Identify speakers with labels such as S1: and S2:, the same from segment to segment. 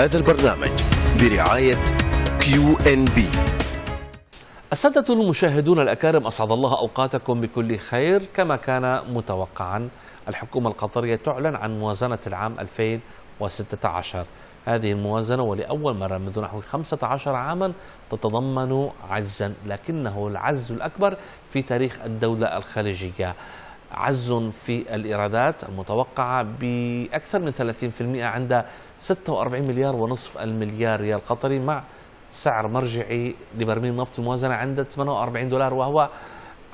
S1: هذا البرنامج
S2: برعاية كيو ان بي السادة المشاهدون الأكارم أسعد الله أوقاتكم بكل خير كما كان متوقعا الحكومة القطرية تعلن عن موازنة العام 2016 هذه الموازنة ولأول مرة منذ نحو 15 عاما تتضمن عجزا لكنه العجز الأكبر في تاريخ الدولة الخليجية عز في الإيرادات المتوقعة بأكثر من 30% عند 46 مليار ونصف المليار ريال قطري مع سعر مرجعي لبرميل نفط الموازنة عند 48 دولار وهو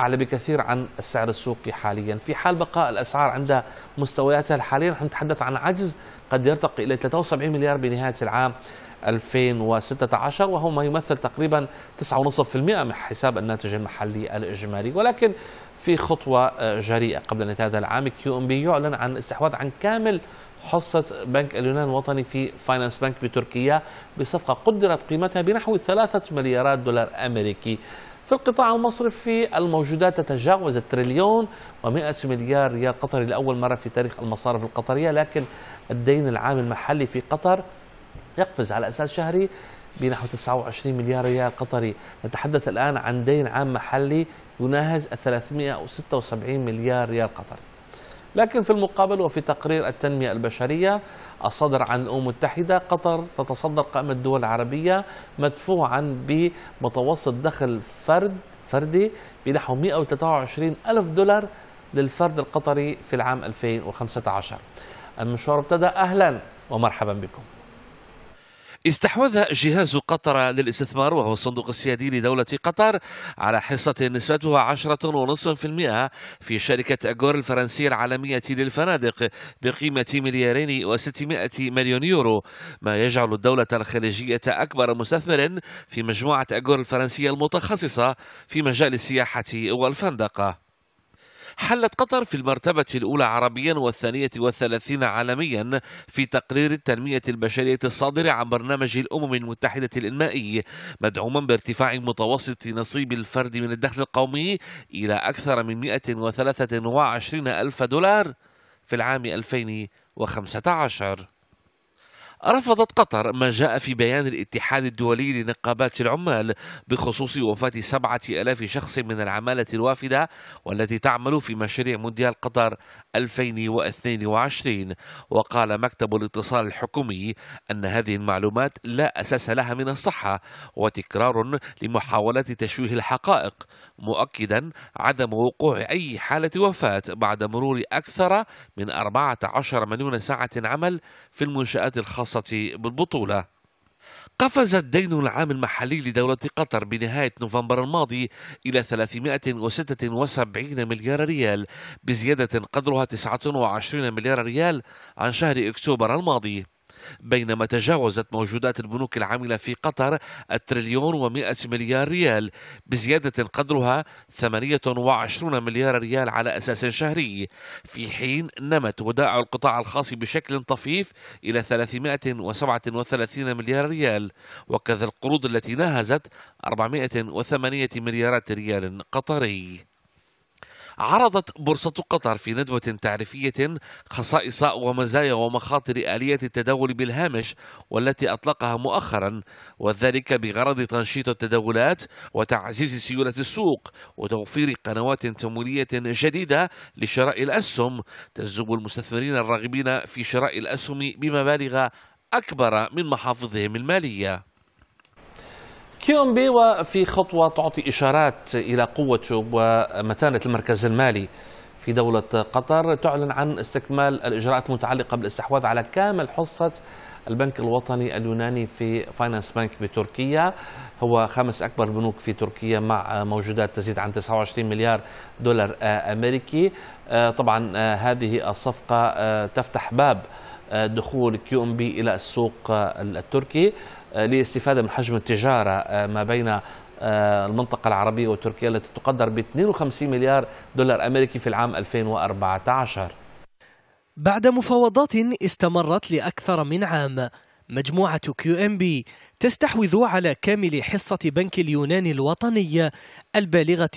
S2: أعلى بكثير عن السعر السوقي حاليا في حال بقاء الأسعار عند مستوياتها الحالية نحن نتحدث عن عجز قد يرتقي إلى 73 مليار بنهاية العام 2016 وهو ما يمثل تقريبا 9.5% من حساب الناتج المحلي الإجمالي ولكن في خطوة آه، جريئة قبل نهاية هذا العام كيو ام بي يعلن عن استحواذ عن كامل حصة بنك اليونان الوطني في فاينانس بنك بتركيا بصفقة قدرت قيمتها بنحو ثلاثة مليارات دولار أمريكي في القطاع المصرفي الموجودات تتجاوز التريليون و100 مليار ريال قطري لأول مرة في تاريخ المصارف القطرية لكن الدين العام المحلي في قطر يقفز على أساس شهري بنحو 29 مليار ريال قطري نتحدث الآن عن دين عام محلي يناهز 376 مليار ريال قطري لكن في المقابل وفي تقرير التنمية البشرية الصدر عن الأمم المتحدة قطر تتصدر قائمة الدول العربية مدفوعا بمتوسط دخل فرد فردي بنحو 123 ألف دولار للفرد القطري في العام 2015 المشوار ابتدى أهلا ومرحبا بكم استحوذ جهاز قطر للاستثمار وهو الصندوق السيادي لدولة قطر على حصة نسبتها 10.5% في شركة أجور الفرنسية العالمية للفنادق بقيمة مليارين و600 مليون يورو ما يجعل الدولة الخليجية أكبر مستثمر في مجموعة أجور الفرنسية المتخصصة في مجال السياحة والفندقة حلت قطر في المرتبة الأولى عربيا والثانية والثلاثين عالميا في تقرير التنمية البشرية الصادر عن برنامج الأمم المتحدة الإنمائي مدعوما بارتفاع متوسط نصيب الفرد من الدخل القومي إلى أكثر من 123 ألف دولار في العام 2015 رفضت قطر ما جاء في بيان الاتحاد الدولي لنقابات العمال بخصوص وفاة سبعة ألاف شخص من العمالة الوافدة والتي تعمل في مشاريع مونديال قطر 2022 وقال مكتب الاتصال الحكومي أن هذه المعلومات لا أساس لها من الصحة وتكرار لمحاولة تشويه الحقائق مؤكدا عدم وقوع أي حالة وفاة بعد مرور أكثر من 14 مليون ساعة عمل في المنشآت الخاصة بالبطولة قفز الدين العام المحلي لدولة قطر بنهاية نوفمبر الماضي إلى 376 مليار ريال بزيادة قدرها 29 مليار ريال عن شهر أكتوبر الماضي بينما تجاوزت موجودات البنوك العاملة في قطر التريليون و100 مليار ريال بزيادة قدرها 28 مليار ريال على أساس شهري في حين نمت ودائع القطاع الخاص بشكل طفيف إلى 337 مليار ريال وكذا القروض التي نهزت 408 مليارات ريال قطري عرضت بورصة قطر في ندوة تعريفية خصائص ومزايا ومخاطر آلية التداول بالهامش والتي أطلقها مؤخرا وذلك بغرض تنشيط التداولات وتعزيز سيولة السوق وتوفير قنوات تمويلية جديدة لشراء الأسهم تجذب المستثمرين الراغبين في شراء الأسهم بمبالغ أكبر من محافظهم المالية كيوم بي وفي خطوة تعطي إشارات إلى قوته ومتانة المركز المالي في دولة قطر تعلن عن استكمال الإجراءات المتعلقة بالاستحواذ على كامل حصة البنك الوطني اليوناني في فاينانس بنك بتركيا هو خامس أكبر بنوك في تركيا مع موجودات تزيد عن 29 مليار دولار أمريكي آه، طبعا آه، هذه الصفقة آه، تفتح باب دخول كيو ام بي الى السوق التركي للاستفادة آه، من حجم التجارة آه، ما بين آه، المنطقة العربية وتركيا التي تقدر ب 52 مليار دولار أمريكي في العام 2014
S3: بعد مفاوضات استمرت لأكثر من عام مجموعة كيو ام بي تستحوذ على كامل حصة بنك اليونان الوطني البالغة 99.8%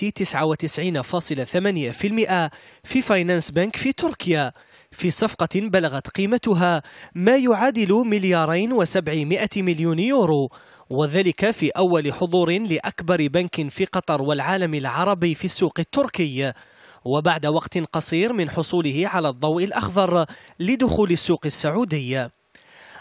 S3: في فاينانس بنك في تركيا في صفقة بلغت قيمتها ما يعادل مليارين وسبعمائة مليون يورو وذلك في أول حضور لأكبر بنك في قطر والعالم العربي في السوق التركي وبعد وقت قصير من حصوله على الضوء الأخضر لدخول السوق السعودي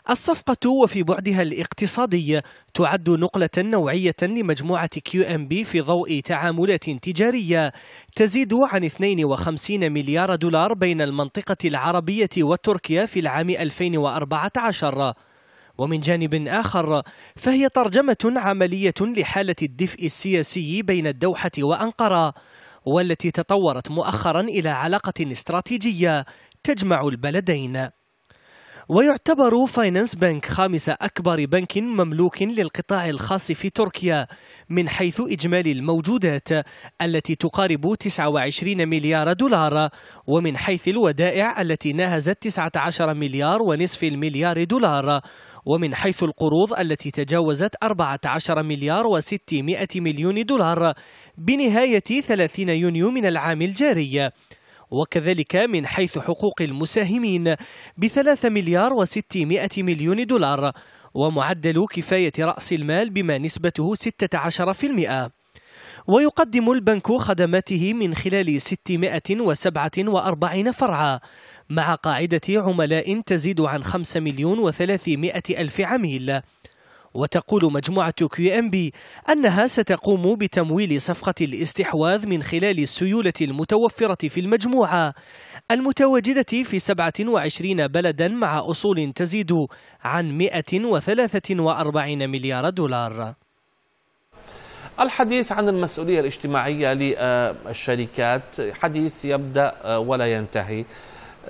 S3: الصفقة وفي بعدها الاقتصادي تعد نقلة نوعية لمجموعة كيو ام بي في ضوء تعاملات تجارية تزيد عن 52 مليار دولار بين المنطقة العربية وتركيا في العام 2014 ومن جانب آخر فهي ترجمة عملية لحالة الدفء السياسي بين الدوحة وأنقرة والتي تطورت مؤخرا إلى علاقة استراتيجية تجمع البلدين ويعتبر فاينانس بنك خامس أكبر بنك مملوك للقطاع الخاص في تركيا من حيث إجمالي الموجودات التي تقارب 29 مليار دولار ومن حيث الودائع التي ناهزت 19 مليار ونصف المليار دولار ومن حيث القروض التي تجاوزت 14 مليار و600 مليون دولار بنهاية 30 يونيو من العام الجاري وكذلك من حيث حقوق المساهمين بثلاثة مليار وستمائة مليون دولار ومعدل كفاية رأس المال بما نسبته 16% ويقدم البنك خدماته من خلال 647 فرعا مع قاعدة عملاء تزيد عن 5 مليون و300 ألف عميل وتقول مجموعة كيو ام بي أنها ستقوم بتمويل صفقة الاستحواذ من خلال السيولة المتوفرة في المجموعة المتواجدة في 27 بلدا مع أصول تزيد عن 143 مليار دولار
S2: الحديث عن المسؤولية الاجتماعية للشركات حديث يبدأ ولا ينتهي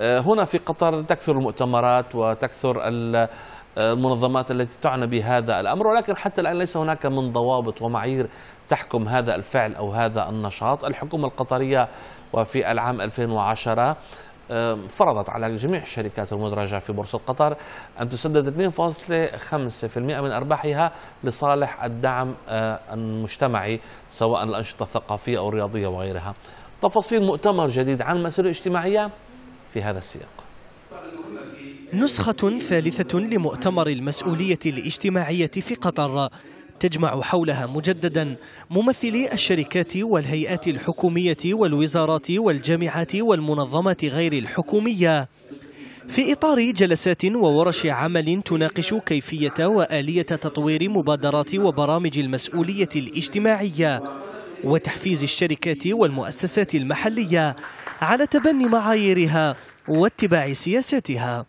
S2: آه، هنا في قطر تكثر المؤتمرات وتكثر آه، المنظمات التي تعنى بهذا الأمر ولكن حتى الآن ليس هناك من ضوابط ومعايير تحكم هذا الفعل أو هذا النشاط الحكومة القطرية وفي العام 2010 آه، فرضت على جميع الشركات المدرجة في بورصة قطر أن تسدد 2.5% من أرباحها لصالح الدعم المجتمعي سواء الأنشطة الثقافية أو الرياضية وغيرها تفاصيل مؤتمر جديد عن المسؤولية الاجتماعية في هذا السياق
S3: نسخة ثالثة لمؤتمر المسؤولية الاجتماعية في قطر تجمع حولها مجددا ممثلي الشركات والهيئات الحكومية والوزارات والجامعات والمنظمات غير الحكومية في إطار جلسات وورش عمل تناقش كيفية وآلية تطوير مبادرات وبرامج المسؤولية الاجتماعية وتحفيز الشركات والمؤسسات المحلية على تبني معاييرها واتباع سياساتها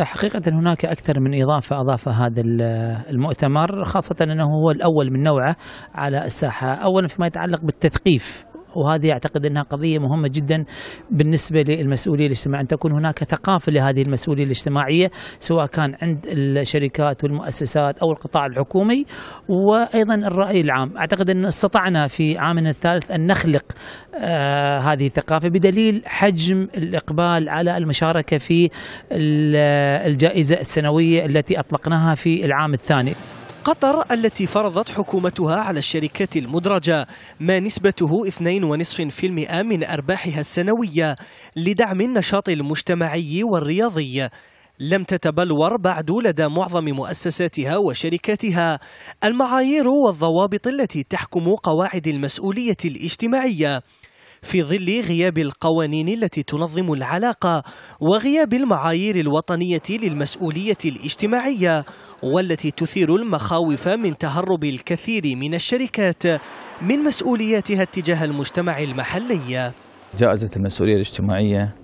S4: حقيقة هناك أكثر من إضافة أضاف هذا المؤتمر خاصة أنه هو الأول من نوعه على الساحة أولا فيما يتعلق بالتثقيف وهذه أعتقد أنها قضية مهمة جدا بالنسبة للمسؤولية الاجتماعية أن تكون هناك ثقافة لهذه المسؤولية الاجتماعية سواء كان عند الشركات والمؤسسات أو القطاع الحكومي وأيضا الرأي العام أعتقد أن استطعنا في عامنا الثالث أن نخلق آه هذه الثقافة بدليل حجم الإقبال على المشاركة في الجائزة السنوية التي أطلقناها في العام الثاني
S3: قطر التي فرضت حكومتها على الشركات المدرجة ما نسبته 2.5% من أرباحها السنوية لدعم النشاط المجتمعي والرياضي لم تتبلور بعد لدى معظم مؤسساتها وشركاتها المعايير والضوابط التي تحكم قواعد المسؤولية الاجتماعية في ظل غياب القوانين التي تنظم العلاقة وغياب المعايير الوطنية للمسؤولية الاجتماعية والتي تثير المخاوف من تهرب الكثير من الشركات من مسؤولياتها اتجاه المجتمع المحلي
S2: جائزة المسؤولية الاجتماعية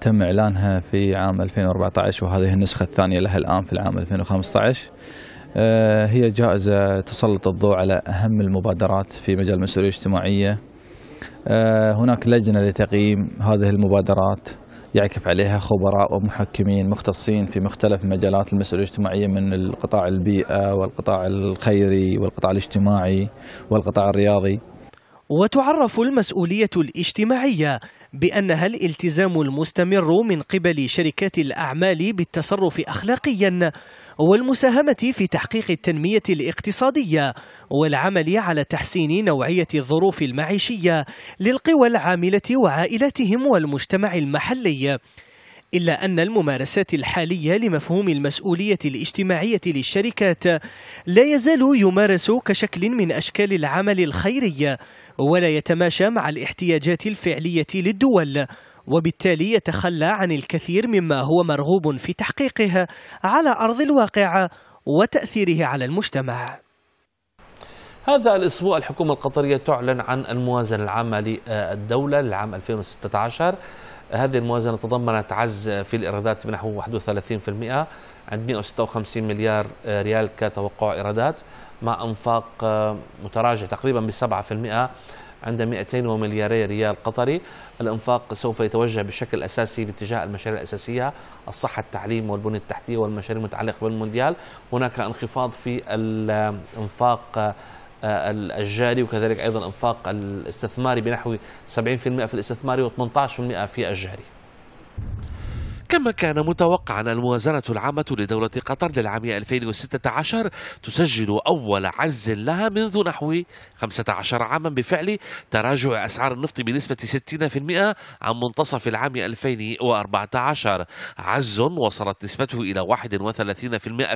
S2: تم إعلانها في عام 2014 وهذه النسخة الثانية لها الآن في العام 2015 آه، هي جائزة تسلط الضوء على أهم المبادرات في مجال المسؤولية الاجتماعية آه، هناك لجنة لتقييم هذه المبادرات يعكف عليها خبراء ومحكمين مختصين في مختلف مجالات المسؤولية الاجتماعية من القطاع البيئة والقطاع الخيري والقطاع الاجتماعي والقطاع الرياضي
S3: وتعرف المسؤولية الاجتماعية بأنها الالتزام المستمر من قبل شركات الأعمال بالتصرف أخلاقيا والمساهمة في تحقيق التنمية الاقتصادية والعمل على تحسين نوعية الظروف المعيشية للقوى العاملة وعائلاتهم والمجتمع المحلي إلا أن الممارسات الحالية لمفهوم المسؤولية الاجتماعية للشركات لا يزال يمارس كشكل من أشكال العمل الخيري ولا يتماشى مع الاحتياجات الفعلية للدول وبالتالي يتخلى عن الكثير مما هو مرغوب في تحقيقه على أرض الواقع وتأثيره على المجتمع
S2: هذا الأسبوع الحكومة القطرية تعلن عن الموازنة العامة للدولة للعام 2016 هذه الموازنة تضمنت عز في الإيرادات بنحو 31% عند 156 مليار ريال كتوقع إيرادات مع إنفاق آه، متراجع تقريبا ب 7% عند 200 وملياري ريال قطري الإنفاق سوف يتوجه بشكل أساسي باتجاه المشاريع الأساسية الصحة التعليم والبنية التحتية والمشاريع المتعلقة بالمونديال هناك انخفاض في الإنفاق آه، الجاري وكذلك أيضا إنفاق الاستثماري بنحو 70% في الاستثماري و18% في الجاري كما كان متوقعا الموازنة العامة لدولة قطر للعام 2016 تسجل أول عز لها منذ نحو 15 عاما بفعل تراجع أسعار النفط بنسبة 60% عن منتصف العام 2014 عز وصلت نسبته إلى 31%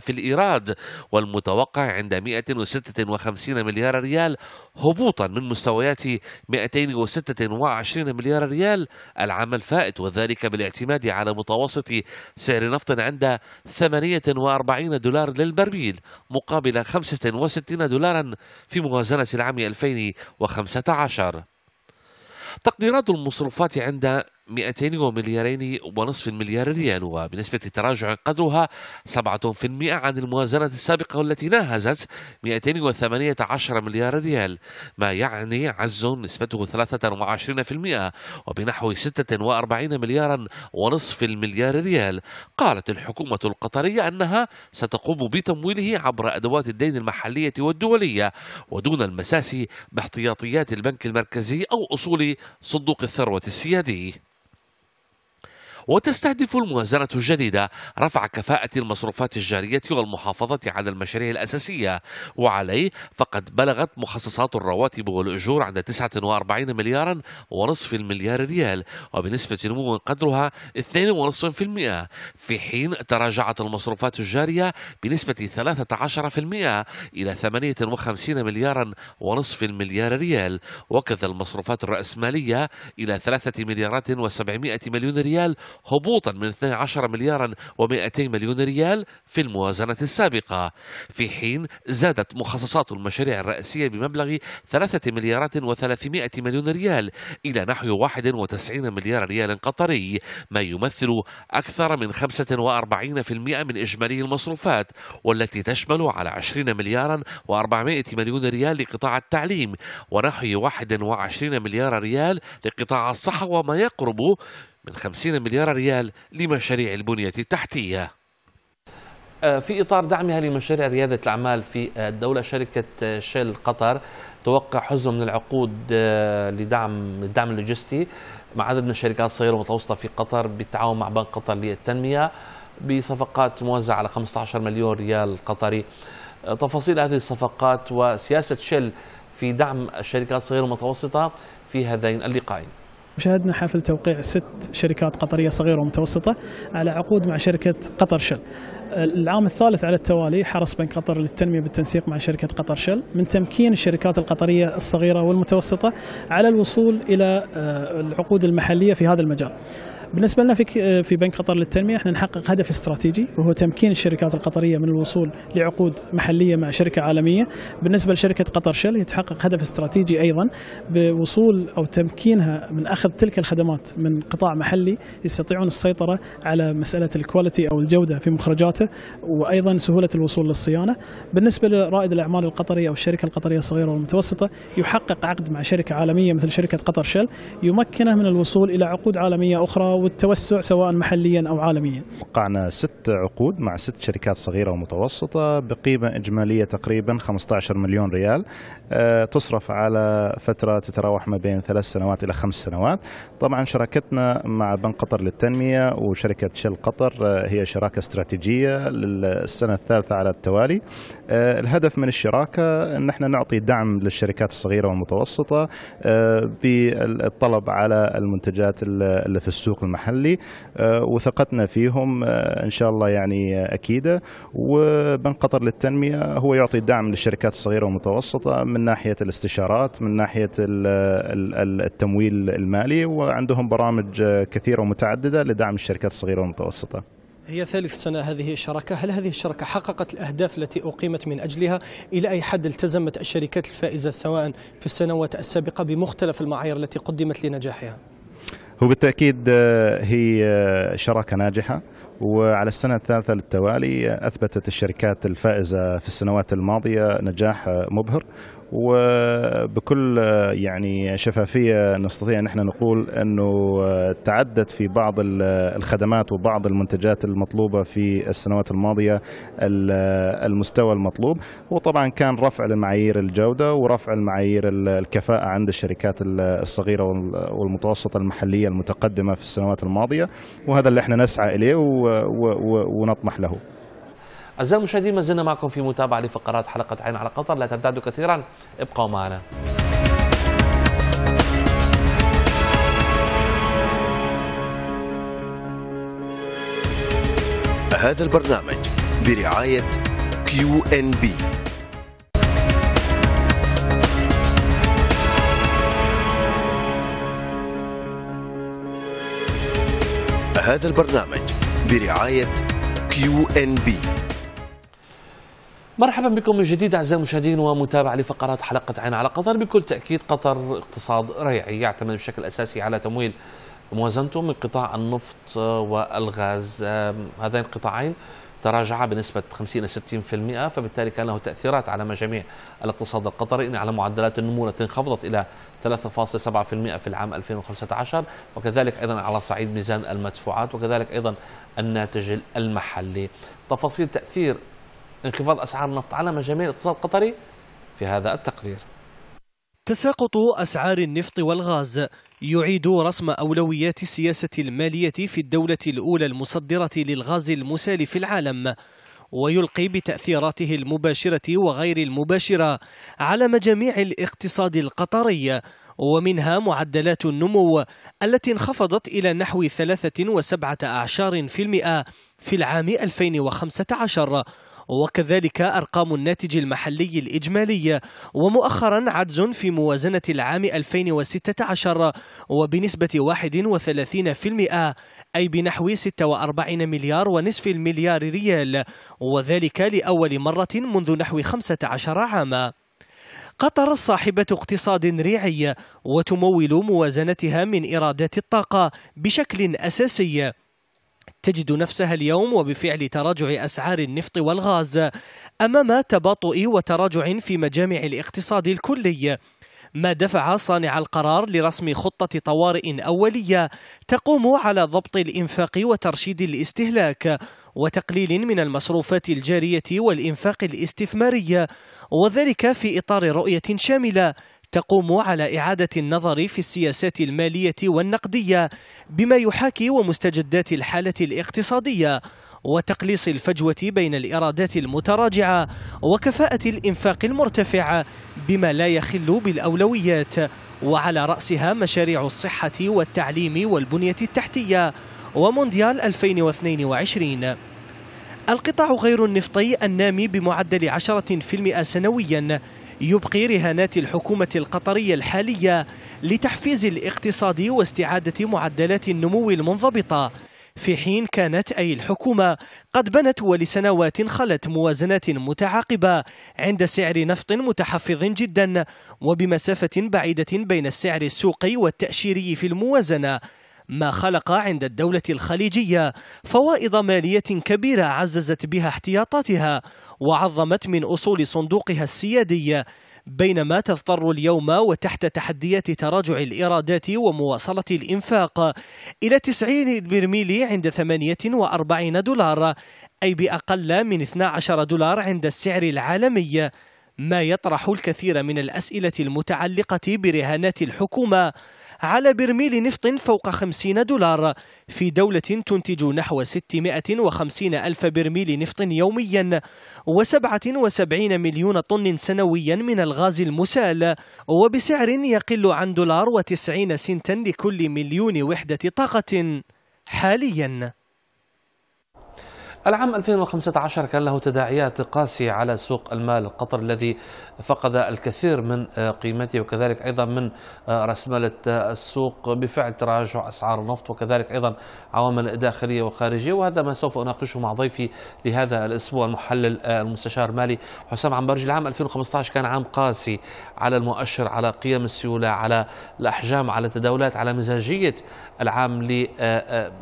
S2: في الإيراد والمتوقع عند 156 مليار ريال هبوطا من مستويات 226 مليار ريال العام الفائت وذلك بالاعتماد على متوسط متوسط سعر نفط عند 48 دولار للبرميل مقابل 65 دولارا في موازنة العام 2015 تقديرات المصروفات عند 200 ومليارين ونصف المليار ريال وبنسبة تراجع قدرها 7% عن الموازنة السابقة التي ناهزت 218 مليار ريال ما يعني عز نسبته 23% وبنحو 46 مليارا ونصف المليار ريال قالت الحكومة القطرية أنها ستقوم بتمويله عبر أدوات الدين المحلية والدولية ودون المساس باحتياطيات البنك المركزي أو أصول صندوق الثروة السيادي وتستهدف الموازنة الجديدة رفع كفاءة المصروفات الجارية والمحافظة على المشاريع الأساسية وعليه فقد بلغت مخصصات الرواتب والأجور عند 49 مليارا ونصف المليار ريال وبنسبة نمو قدرها 2.5% في حين تراجعت المصروفات الجارية بنسبة 13% إلى 58 مليارا ونصف المليار ريال وكذا المصروفات الرأسمالية إلى 3 مليارات و700 مليون ريال هبوطا من 12 مليارا و200 مليون ريال في الموازنة السابقة في حين زادت مخصصات المشاريع الرئيسية بمبلغ 3 مليارات و300 مليون ريال إلى نحو 91 مليار ريال قطري ما يمثل أكثر من 45% من إجمالي المصروفات والتي تشمل على 20 مليارا و400 مليون ريال لقطاع التعليم ونحو 21 مليار ريال لقطاع الصحة وما يقرب من 50 مليار ريال لمشاريع البنية التحتية آه، في إطار دعمها لمشاريع ريادة الأعمال في آه، الدولة شركة آه، شيل قطر توقع حزم من العقود لدعم الدعم اللوجستي مع عدد من الشركات الصغيرة والمتوسطة في قطر بالتعاون مع بنك قطر للتنمية بصفقات موزعة على 15 مليون ريال قطري تفاصيل هذه الصفقات وسياسة شيل في دعم الشركات الصغيرة والمتوسطة في هذين اللقاءين
S4: وشهدنا حفل توقيع ست شركات قطرية صغيرة ومتوسطة على عقود مع شركة قطر شل العام الثالث على التوالي حرص بنك قطر للتنمية بالتنسيق مع شركة قطر شل من تمكين الشركات القطرية الصغيرة والمتوسطة على الوصول إلى آه، العقود المحلية في هذا المجال بالنسبه لنا في في بنك قطر للتنميه احنا نحقق هدف استراتيجي وهو تمكين الشركات القطريه من الوصول لعقود محليه مع شركه عالميه بالنسبه لشركه قطر شل يتحقق هدف استراتيجي ايضا بوصول او تمكينها من اخذ تلك الخدمات من قطاع محلي يستطيعون السيطره على مساله الكواليتي او الجوده في مخرجاته وايضا سهوله الوصول للصيانه بالنسبه لرائد الاعمال القطري او الشركه القطريه الصغيره والمتوسطه يحقق عقد مع شركه عالميه مثل شركه قطر شل يمكنه من الوصول الى عقود عالميه اخرى والتوسع سواء محليا
S1: أو عالميا وقعنا ست عقود مع ست شركات صغيرة ومتوسطة بقيمة إجمالية تقريبا 15 مليون ريال آه، تصرف على فترة تتراوح ما بين ثلاث سنوات إلى خمس سنوات طبعا شراكتنا مع بنك قطر للتنمية وشركة شل قطر آه، هي شراكة استراتيجية للسنة الثالثة على التوالي آه، الهدف من الشراكة أن احنا نعطي دعم للشركات الصغيرة والمتوسطة بالطلب على المنتجات اللي في السوق المحلي آه، وثقتنا فيهم آه، ان شاء الله يعني اكيده وبنك قطر للتنميه هو يعطي الدعم للشركات الصغيره والمتوسطه من ناحيه الاستشارات من ناحيه التمويل المالي وعندهم برامج آه، كثيره ومتعدده لدعم الشركات الصغيره والمتوسطه
S3: هي ثالث سنة هذه الشراكة هل هذه الشراكة حققت الأهداف التي أقيمت من أجلها إلى أي حد التزمت الشركات الفائزة سواء في السنوات السابقة بمختلف المعايير التي قدمت لنجاحها؟
S1: هو بالتأكيد آه، هي آه، شراكة ناجحة وعلى السنة الثالثة للتوالي آه، أثبتت الشركات الفائزة في السنوات الماضية نجاح مبهر وبكل يعني شفافيه نستطيع ان احنا نقول انه آه، تعدت في بعض آه، الخدمات وبعض المنتجات المطلوبه في السنوات الماضيه آه، المستوى المطلوب وطبعا كان رفع لمعايير الجوده ورفع المعايير الكفاءه عند الشركات الصغيره والمتوسطه المحليه المتقدمه في السنوات الماضيه وهذا اللي احنا نسعى اليه ونطمح له
S2: أعزائي المشاهدين ما زلنا معكم في متابعة لفقرات حلقة عين على قطر لا تبتعدوا كثيرا ابقوا معنا
S1: هذا البرنامج برعاية كيو ان بي هذا البرنامج برعاية كيو ان بي
S2: مرحبا بكم من جديد اعزائي المشاهدين ومتابعه لفقرات حلقه عين على قطر بكل تاكيد قطر اقتصاد ريعي يعتمد بشكل اساسي على تمويل موازنته من قطاع النفط والغاز هذين القطاعين تراجع بنسبة 50 إلى 60% فبالتالي كان له تأثيرات على مجاميع الاقتصاد القطري إن على معدلات النمو التي انخفضت إلى 3.7% في العام 2015 وكذلك أيضا على صعيد ميزان المدفوعات وكذلك أيضا الناتج المحلي تفاصيل تأثير انخفاض أسعار النفط على مجاميع الاقتصاد القطري في هذا التقرير تساقط أسعار النفط
S3: والغاز يعيد رسم أولويات السياسة المالية في الدولة الأولى المصدرة للغاز المسال في العالم ويلقي بتأثيراته المباشرة وغير المباشرة على مجاميع الاقتصاد القطري ومنها معدلات النمو التي انخفضت إلى نحو 3.7% في العام 2015 وكذلك أرقام الناتج المحلي الإجمالي ومؤخرا عجز في موازنة العام 2016 وبنسبة 31% أي بنحو 46 مليار ونصف المليار ريال وذلك لأول مرة منذ نحو 15 عاما قطر صاحبة اقتصاد ريعي وتمول موازنتها من إيرادات الطاقة بشكل أساسي تجد نفسها اليوم وبفعل تراجع أسعار النفط والغاز أمام تباطؤ وتراجع في مجامع الاقتصاد الكلي ما دفع صانع القرار لرسم خطة طوارئ أولية تقوم على ضبط الإنفاق وترشيد الاستهلاك وتقليل من المصروفات الجارية والإنفاق الاستثماري وذلك في إطار رؤية شاملة تقوم على إعادة النظر في السياسات المالية والنقدية بما يحاكي ومستجدات الحالة الاقتصادية وتقليص الفجوة بين الإيرادات المتراجعة وكفاءة الإنفاق المرتفع بما لا يخل بالأولويات وعلى رأسها مشاريع الصحة والتعليم والبنية التحتية ومونديال 2022 القطاع غير النفطي النامي بمعدل 10% سنوياً يبقي رهانات الحكومة القطرية الحالية لتحفيز الاقتصاد واستعادة معدلات النمو المنضبطة في حين كانت أي الحكومة قد بنت ولسنوات خلت موازنات متعاقبة عند سعر نفط متحفظ جدا وبمسافة بعيدة بين السعر السوقي والتأشيري في الموازنة ما خلق عند الدولة الخليجية فوائض مالية كبيرة عززت بها احتياطاتها وعظمت من أصول صندوقها السيادي بينما تضطر اليوم وتحت تحديات تراجع الإيرادات ومواصلة الإنفاق إلى 90 برميل عند 48 دولار أي بأقل من 12 دولار عند السعر العالمي ما يطرح الكثير من الأسئلة المتعلقة برهانات الحكومة على برميل نفط فوق 50 دولار في دولة تنتج نحو 650 ألف برميل نفط يوميا و77 مليون طن سنويا من الغاز المسال وبسعر يقل عن دولار وتسعين سنتا لكل مليون وحدة طاقة حاليا
S2: العام 2015 كان له تداعيات قاسية على سوق المال القطر الذي فقد الكثير من آه، قيمته وكذلك أيضا من آه، رأسمالة السوق بفعل تراجع أسعار النفط وكذلك أيضا عوامل داخلية وخارجية وهذا ما سوف أناقشه مع ضيفي لهذا الأسبوع المحلل آه، المستشار المالي حسام عنبرجي العام 2015 كان عام قاسي على المؤشر على قيم السيولة على الأحجام على التداولات على مزاجية العام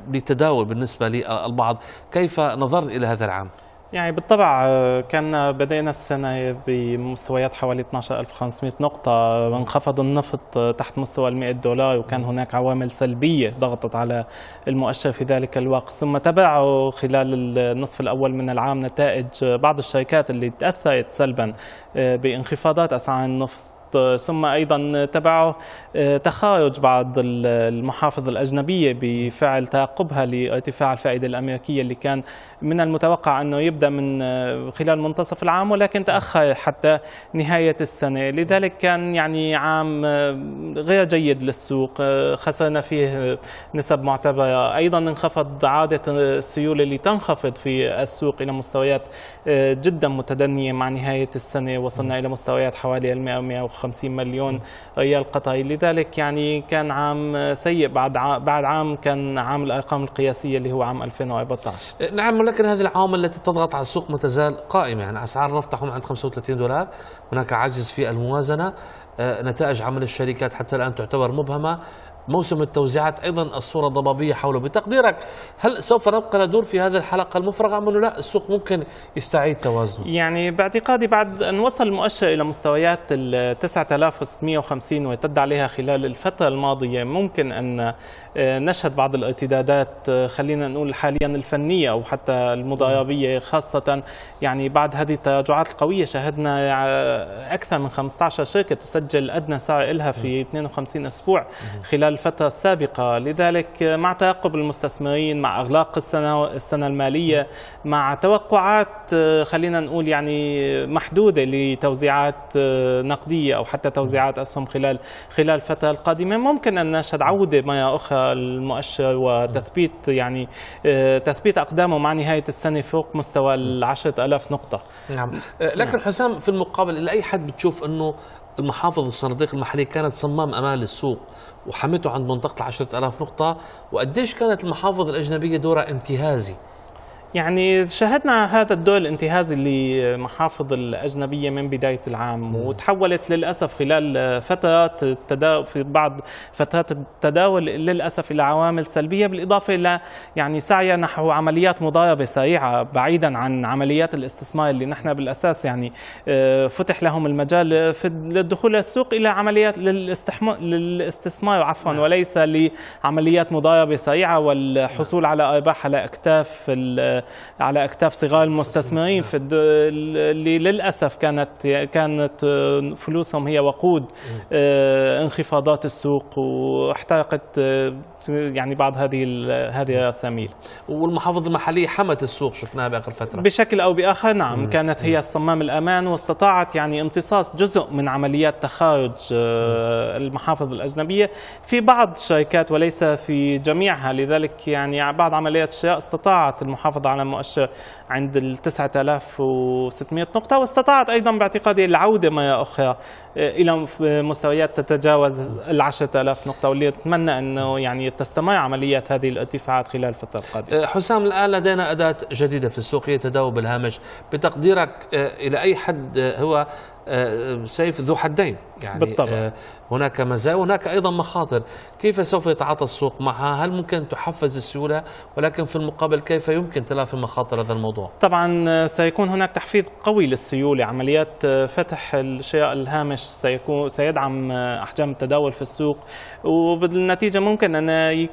S2: للتداول بالنسبة للبعض كيف نظر نظرت إلى هذا العام؟
S4: يعني بالطبع آه، كان بدأنا السنة بمستويات حوالي 12500 نقطة انخفض النفط آه، تحت مستوى ال 100 دولار وكان هناك عوامل سلبية ضغطت على المؤشر في ذلك الوقت ثم تبعوا خلال النصف الأول من العام نتائج آه، بعض الشركات اللي تأثرت سلبا بانخفاضات أسعار النفط ثم أيضا تبعه آه، تخارج بعض المحافظ الأجنبية بفعل تعقبها لارتفاع الفائدة الأمريكية اللي كان من المتوقع أنه يبدأ من آه، خلال منتصف العام ولكن تأخر حتى نهاية السنة لذلك كان يعني عام آه، غير جيد للسوق خسرنا فيه نسب معتبرة أيضا انخفض عادة السيولة اللي تنخفض في السوق إلى مستويات جدا متدنية مع نهاية السنة وصلنا إلى مستويات حوالي 100 150 50 مليون ريال قطري لذلك يعني كان عام سيء بعد عام بعد عام كان عام الارقام القياسيه اللي هو عام 2014
S2: نعم ولكن هذه العوامل التي تضغط على السوق ما تزال قائمه يعني اسعار النفط تحوم عند 35 دولار هناك عجز في الموازنه آه، نتائج عمل الشركات حتى الان تعتبر مبهمه موسم التوزيعات أيضا الصورة ضبابية حوله بتقديرك هل سوف نبقى ندور في هذه الحلقة المفرغة أم أنه لا السوق ممكن يستعيد توازنه يعني باعتقادي
S4: بعد أن وصل المؤشر إلى مستويات ال 9650 ويتد عليها خلال الفترة الماضية ممكن أن آه، نشهد بعض الارتدادات آه، خلينا نقول حاليا الفنية أو حتى المضاربية خاصة يعني بعد هذه التراجعات القوية شهدنا آه، أكثر من 15 شركة تسجل أدنى سعر لها في 52 أسبوع خلال الفترة السابقة لذلك مع ترقب المستثمرين مع إغلاق السنة, السنة المالية مع توقعات خلينا نقول يعني محدودة لتوزيعات آه، نقدية أو حتى توزيعات أسهم خلال خلال الفترة القادمة ممكن أن نشهد عودة مرة أخرى المؤشر وتثبيت يعني آه، تثبيت أقدامه مع نهاية السنة فوق مستوى ال 10000 نقطة
S2: نعم آه، لكن نعم. حسام في المقابل إلى أي حد بتشوف أنه المحافظ والصناديق المحلية كانت صمام أمان للسوق وحمته عند منطقة عشرة ألاف نقطة وقديش كانت المحافظ الأجنبية دورها انتهازي
S4: يعني شاهدنا هذا الدول الانتهازي لمحافظ الأجنبية من بداية العام نعم. وتحولت للأسف خلال فترات التداول في بعض فترات التداول للأسف إلى عوامل سلبية بالإضافة إلى يعني سعي نحو عمليات مضاربة سريعة بعيدا عن عمليات الاستثمار اللي نحن بالأساس يعني آه، فتح لهم المجال في للدخول السوق إلى عمليات للاستثمار عفوا نعم. وليس لعمليات مضاربة سريعة والحصول على أرباح على أكتاف على اكتاف صغار المستثمرين في اللي للاسف كانت كانت آه، فلوسهم هي وقود آه، انخفاضات السوق واحترقت آه، يعني بعض هذه هذه الاساميل والمحافظ
S2: المحليه حمت السوق شفناها باخر فتره
S4: بشكل او باخر نعم مم. كانت هي صمام الامان واستطاعت يعني امتصاص جزء من عمليات تخارج آه، المحافظ الاجنبيه في بعض الشركات وليس في جميعها لذلك يعني بعض عمليات الشراء استطاعت المحافظه على مؤشر عند ال 9600 نقطه واستطاعت ايضا باعتقادي العوده مره اخرى آه، الى مستويات تتجاوز ال 10000 نقطه واللي اتمنى انه يعني تستمر عمليات هذه الارتفاعات خلال الفترة القادمة أه، حسام
S2: الآن لدينا أداة جديدة في السوق هي تداوب الهامش بتقديرك أه، إلى أي حد أه، هو سيف ذو حدين يعني بالطبع. آه، هناك مزايا وهناك ايضا مخاطر كيف سوف يتعاطى السوق معها هل ممكن تحفز السيوله ولكن في المقابل كيف يمكن تلافي مخاطر هذا الموضوع
S4: طبعا آه، سيكون هناك تحفيز قوي للسيوله عمليات آه، فتح الشيء الهامش سيكون سيدعم احجام التداول في السوق وبالنتيجه ممكن ان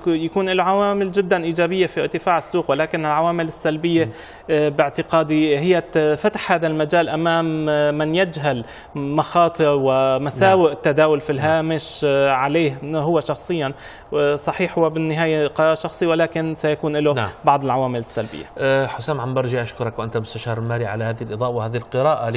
S4: يكون له عوامل جدا ايجابيه في ارتفاع السوق ولكن العوامل السلبيه باعتقادي هي فتح هذا المجال امام من يجهل مخاطر ومساوئ نعم. التداول في نعم. الهامش آه، عليه هو شخصيا آه، صحيح هو بالنهايه قرار شخصي ولكن سيكون له نعم. بعض العوامل السلبيه
S2: آه، حسام عمبرجي اشكرك وانت مستشار مالي على هذه الاضاءه وهذه القراءه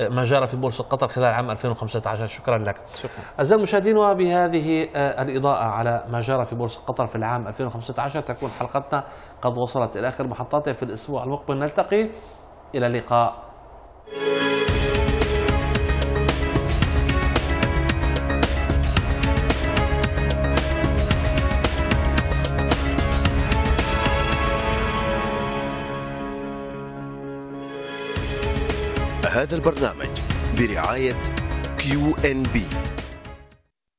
S2: لما جرى في بورصه قطر خلال عام 2015 شكرا لك شكرا اعزائي المشاهدين وبهذه الاضاءه على ما جرى في بورصه قطر في العام 2015 تكون حلقتنا قد وصلت الى اخر محطاتها في الاسبوع المقبل نلتقي الى اللقاء
S1: هذا البرنامج برعاية كيو ان بي